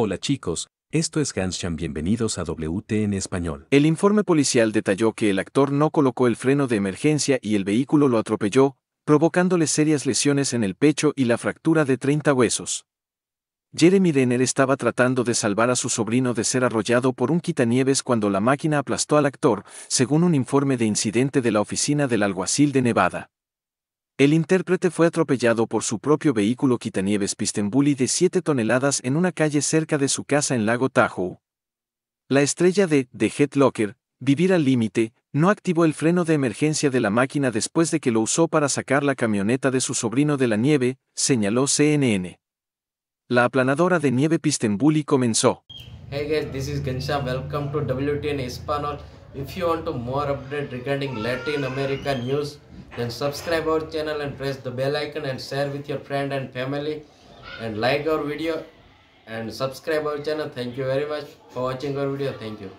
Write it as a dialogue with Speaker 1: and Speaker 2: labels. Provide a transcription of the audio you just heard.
Speaker 1: Hola chicos, esto es Ganschan. bienvenidos a WT en español. El informe policial detalló que el actor no colocó el freno de emergencia y el vehículo lo atropelló, provocándole serias lesiones en el pecho y la fractura de 30 huesos. Jeremy Renner estaba tratando de salvar a su sobrino de ser arrollado por un quitanieves cuando la máquina aplastó al actor, según un informe de incidente de la oficina del alguacil de Nevada. El intérprete fue atropellado por su propio vehículo quitanieves Pistenbully de 7 toneladas en una calle cerca de su casa en Lago Tahoe. La estrella de The Headlocker, Vivir al Límite, no activó el freno de emergencia de la máquina después de que lo usó para sacar la camioneta de su sobrino de la nieve, señaló CNN. La aplanadora de nieve Pistenbully comenzó.
Speaker 2: Hey guys, this is Welcome to WTN If you want more update regarding Latin America news, then subscribe our channel and press the bell icon and share with your friend and family and like our video and subscribe our channel thank you very much for watching our video thank you